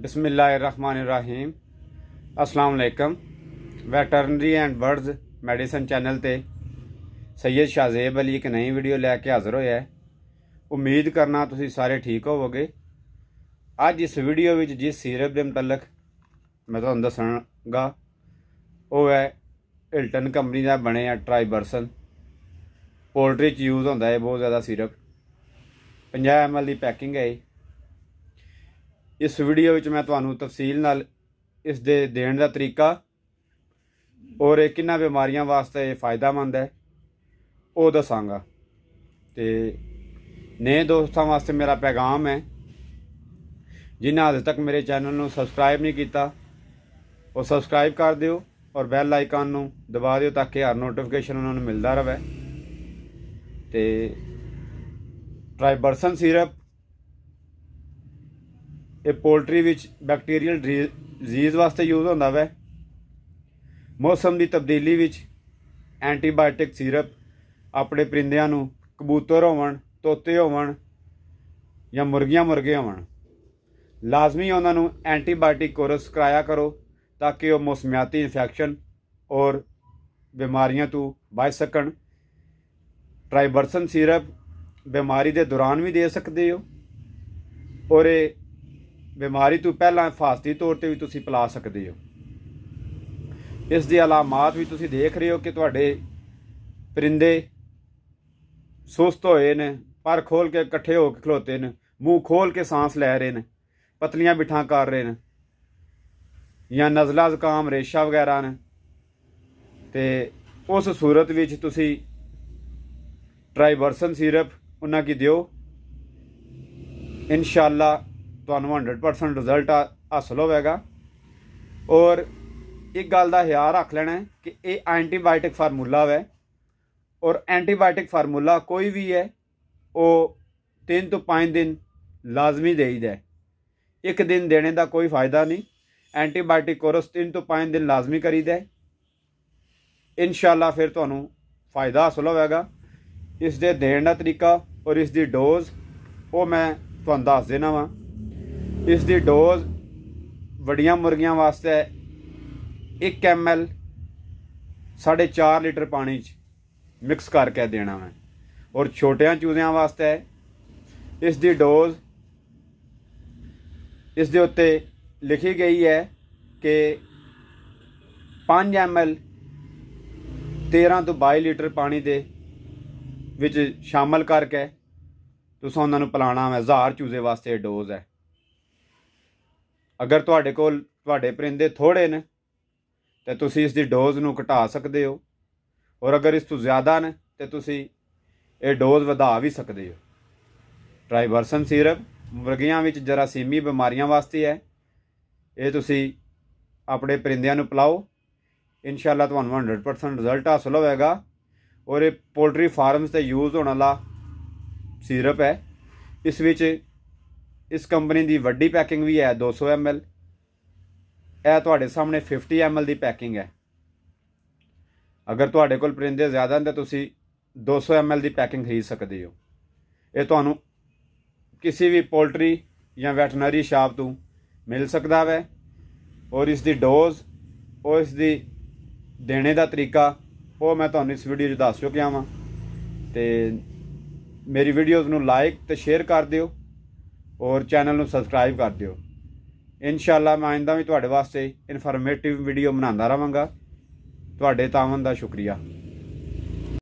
ਬਿਸਮਿਲ੍ਲਾਹਿਰਰਹਿਮਾਨਿਰਰਹੀਮ ਅਸਲਾਮ ਅਲੈਕਮ veterinary and birds medicine channel ਤੇ ਸੈਯਦ ਸ਼ਾਜ਼ੇਬ ਅਲੀ ਇੱਕ ਨਈ ਵੀਡੀਓ ਲੈ ਕੇ ਹਾਜ਼ਰ ਹੋਇਆ ਹੈ ਉਮੀਦ ਕਰਨਾ ਤੁਸੀਂ ਸਾਰੇ ਠੀਕ ਹੋਵੋਗੇ ਅੱਜ ਇਸ ਵੀਡੀਓ ਵਿੱਚ ਜਿਸ ਸੀਰਪ ਦੇ ਮੁਤਲਕ ਮੈਂ ਤੁਹਾਨੂੰ ਦੱਸਣਾਗਾ ਉਹ ਹੈ ਹਿਲਟਨ ਕੰਪਨੀ ਦਾ ਬਣਿਆ ਟ੍ਰਾਈਬਰਸਨ ਪੋਲਟਰੀ ਚ ਯੂਜ਼ ਹੁੰਦਾ ਹੈ ਬਹੁਤ ਜ਼ਿਆਦਾ ਸੀਰਪ 50 ml ਦੀ ਪੈਕਿੰਗ ਹੈ ਇਸ ਵੀਡੀਓ ਵਿੱਚ ਮੈਂ ਤੁਹਾਨੂੰ ਤਫਸੀਲ ਨਾਲ ਇਸ ਦੇ ਦੇਣ ਦਾ ਤਰੀਕਾ ਔਰ ਇਹ ਕਿੰਨਾ ਬਿਮਾਰੀਆਂ ਵਾਸਤੇ ਇਹ ਫਾਇਦਾਮੰਦ ਹੈ ਉਹ ਦੱਸਾਂਗਾ ਤੇ ਨੇ ਦੋਸਤਾਂ ਵਾਸਤੇ ਮੇਰਾ ਪੈਗਾਮ ਹੈ ਜਿਨ੍ਹਾਂ ਹਜੇ ਤੱਕ ਮੇਰੇ ਚੈਨਲ ਨੂੰ ਸਬਸਕ੍ਰਾਈਬ ਨਹੀਂ ਕੀਤਾ ਉਹ ਸਬਸਕ੍ਰਾਈਬ ਕਰ ਦਿਓ ਔਰ ਬੈਲ ਆਈਕਨ ਨੂੰ ਦਬਾ ਦਿਓ ਤਾਂ ਕਿ ਹਰ ਨੋਟੀਫਿਕੇਸ਼ਨ ਉਹਨਾਂ ਨੂੰ ਮਿਲਦਾ ਰਹੇ ਤੇ ਟ੍ਰਾਈਬਰਸਨ ਸਿਰਪ ਇਹ ਪੋਲਟਰੀ ਵਿੱਚ ਬੈਕਟੀਰੀਅਲ ਡਿਜ਼ੀਜ਼ ਵਾਸਤੇ ਯੂਜ਼ ਹੁੰਦਾ ਵੈ ਮੌਸਮ ਦੀ ਤਬਦੀਲੀ ਵਿੱਚ ਐਂਟੀਬਾਇਓਟਿਕ ਸੀਰਪ ਆਪਣੇ ਪਰਿੰਦਿਆਂ ਨੂੰ ਕਬੂਤਰ ਹੋਵਣ ਤੋਤੇ ਹੋਵਣ ਜਾਂ ਮੁਰਗੀਆਂ ਮੁਰਗੇ ਹੋਵਣ ਲਾਜ਼ਮੀ ਉਹਨਾਂ ਨੂੰ ਐਂਟੀਬਾਇਓਟਿਕ ਕੋਰਸ ਕਰਾਇਆ ਕਰੋ ਤਾਂ ਕਿ ਉਹ ਮੌਸਮੀਆਤੀ ਇਨਫੈਕਸ਼ਨ ਔਰ ਬਿਮਾਰੀਆਂ ਤੋਂ ਬਚ ਸਕਣ ਟ੍ਰਾਈਬਰਸਨ ਸੀਰਪ ਬਿਮਾਰੀ ਦੇ ਦੌਰਾਨ ਵੀ ਦੇ ਸਕਦੇ ਹੋ ਔਰ ਇਹ ਬਿਮਾਰੀ ਤੋਂ ਪਹਿਲਾਂ ਫਾਸਤੀ ਤੌਰ ਤੇ ਵੀ ਤੁਸੀਂ ਪਲਾ ਸਕਦੇ ਹੋ ਇਸ ਦੀ ਅਲਾਮਤ ਵੀ ਤੁਸੀਂ ਦੇਖ ਰਹੇ ਹੋ ਕਿ ਤੁਹਾਡੇ ਪਰਿੰਦੇ ਸੁਸਤ ਹੋਏ ਨੇ ਪਰ ਖੋਲ ਕੇ ਇਕੱਠੇ ਹੋ ਕੇ ਖਲੋਤੇ ਨੇ ਮੂੰਹ ਖੋਲ ਕੇ ਸਾਹ ਲੈ ਰਹੇ ਨੇ ਪਤਲੀਆਂ ਬਿਠਾਂ ਕਰ ਰਹੇ ਨੇ ਜਾਂ ਨਜ਼ਲਾ ਜ਼ੁਕਾਮ ਰੇਸ਼ਾ ਵਗੈਰਾ ਨੇ ਤੇ ਉਸ ਸੂਰਤ ਵਿੱਚ ਤੁਸੀਂ ਟ੍ਰਾਈਵਰਸਨ ਸਿਰਪ ਉਹਨਾਂ ਕੀ ਦਿਓ ਇਨਸ਼ਾਅੱਲਾ ਤੁਹਾਨੂੰ 100% ਰਿਜ਼ਲਟ ਹਾਸਲ ਹੋਵੇਗਾ ਔਰ ਇੱਕ ਗੱਲ ਦਾ ਹਿਆਰ ਰੱਖ ਲੈਣਾ ਹੈ ਕਿ ਇਹ ਐਂਟੀਬਾਇਓਟਿਕ ਫਾਰਮੂਲਾ ਹੈ ਔਰ ਐਂਟੀਬਾਇਓਟਿਕ ਫਾਰਮੂਲਾ ਕੋਈ ਵੀ ਹੈ ਉਹ 3 ਤੋਂ 5 ਦਿਨ ਲਾਜ਼ਮੀ ਦੇਈਦਾ ਇੱਕ ਦਿਨ ਦੇਣੇ ਦਾ ਕੋਈ ਫਾਇਦਾ ਨਹੀਂ ਐਂਟੀਬਾਇਓਟਿਕ ਕੋਰਸ 3 ਤੋਂ 5 ਦਿਨ ਲਾਜ਼ਮੀ ਕਰੀਦਾ ਇਨਸ਼ਾਅੱਲਾ ਫਿਰ ਤੁਹਾਨੂੰ ਫਾਇਦਾ ਹਾਸਲ ਹੋਵੇਗਾ ਇਸ ਦੇ ਦੇਣ ਦਾ ਤਰੀਕਾ ਔਰ ਇਸ ਦੀ ਡੋਜ਼ ਉਹ ਮੈਂ ਤੁਹਾਨੂੰ ਦੱਸ ਦੇਣਾ ਵਾਂ ਇਸ ਦੀ ਡੋਜ਼ ਵੱਡੀਆਂ ਮੁਰਗੀਆਂ ਵਾਸਤੇ 1 ml 4.5 ਲੀਟਰ ਪਾਣੀ 'ਚ ਮਿਕਸ ਕਰਕੇ ਦੇਣਾ ਹੈ ਔਰ ਛੋਟਿਆਂ ਚੂਜ਼ਿਆਂ ਵਾਸਤੇ ਇਸ ਦੀ ਡੋਜ਼ ਇਸ ਦੇ ਉੱਤੇ ਲਿਖੀ ਗਈ ਹੈ ਕਿ 5 ml 13 ਤੋਂ 22 ਲੀਟਰ ਪਾਣੀ ਦੇ ਵਿੱਚ ਸ਼ਾਮਲ ਕਰਕੇ ਤੁਸੀਂ ਉਹਨਾਂ ਨੂੰ ਪਿਲਾਣਾ ਹੈ ਹਜ਼ਾਰ ਚੂਜ਼ੇ ਵਾਸਤੇ ਡੋਜ਼ ਹੈ ਅਗਰ ਤੁਹਾਡੇ ਕੋਲ ਤੁਹਾਡੇ ਪਰਿੰਦੇ ਥੋੜੇ ਨੇ ਤੇ ਤੁਸੀਂ ਇਸ ਦੀ ਡੋਜ਼ ਨੂੰ ਘਟਾ ਸਕਦੇ ਹੋ ਔਰ ਅਗਰ ਇਸ ਤੋਂ ਜ਼ਿਆਦਾ ਨੇ ਤੇ ਤੁਸੀਂ ਇਹ ਡੋਜ਼ ਵਧਾ ਵੀ ਸਕਦੇ ਹੋ ਟ੍ਰਾਈਵਰਸਨ ਸਿਰਪ ਮੁਰਗੀਆਂ ਵਿੱਚ ਜਰਾਸੀਮੀ ਬਿਮਾਰੀਆਂ ਵਾਸਤੇ ਹੈ ਇਹ ਤੁਸੀਂ ਆਪਣੇ ਪਰਿੰਦਿਆਂ ਨੂੰ ਪਿਲਾਓ ਇਨਸ਼ਾਅੱਲਾ ਤੁਹਾਨੂੰ 100% ਰਿਜ਼ਲਟ ਹਾਸਲ ਹੋਵੇਗਾ ਔਰ ਇਹ ਪੋਲਟਰੀ ਫਾਰਮਸ ਤੇ ਯੂਜ਼ ਹੋਣ ਵਾਲਾ ਸਿਰਪ ਹੈ ਇਸ ਵਿੱਚ ਇਸ ਕੰਪਨੀ ਦੀ ਵੱਡੀ ਪੈਕਿੰਗ ਵੀ ਹੈ 200 ml ਇਹ ਤੁਹਾਡੇ ਸਾਹਮਣੇ 50 ml ਦੀ ਪੈਕਿੰਗ ਹੈ ਅਗਰ ਤੁਹਾਡੇ ਕੋਲ ਪਰਿੰਦੇ ਜ਼ਿਆਦਾ ਹਨ ਤਾਂ ਤੁਸੀਂ 200 ml ਦੀ ਪੈਕਿੰਗ ਖਰੀਦ ਸਕਦੇ ਹੋ ਇਹ ਤੁਹਾਨੂੰ ਕਿਸੇ ਵੀ ਪੋਲਟਰੀ ਜਾਂ ਵੈਟਰਨਰੀ ਸ਼ਾਪ ਤੋਂ ਮਿਲ ਸਕਦਾ ਹੈ ਔਰ ਇਸ ਦੀ ਡੋਜ਼ ਔਰ ਇਸ ਦੀ ਦੇਣੇ ਦਾ ਤਰੀਕਾ ਉਹ ਮੈਂ ਤੁਹਾਨੂੰ ਇਸ ਵੀਡੀਓ 'ਚ ਦੱਸ ਚੁੱਕਿਆ ਹਾਂ ਤੇ ਮੇਰੀ ਵੀਡੀਓਜ਼ ਨੂੰ ਲਾਈਕ ਤੇ ਸ਼ੇਅਰ ਕਰ ਦਿਓ ਔਰ ਚੈਨਲ ਨੂੰ ਸਬਸਕ੍ਰਾਈਬ ਕਰ ਦਿਓ ਇਨਸ਼ਾਅੱਲਾ ਮੈਂ ਆਇੰਦਾ ਵੀ ਤੁਹਾਡੇ ਵਾਸਤੇ ਇਨਫੋਰਮੇਟਿਵ ਵੀਡੀਓ ਬਣਾਉਂਦਾ ਰਹਾਂਗਾ ਤੁਹਾਡੇ ਤਾਵਨ ਦਾ ਸ਼ੁਕਰੀਆ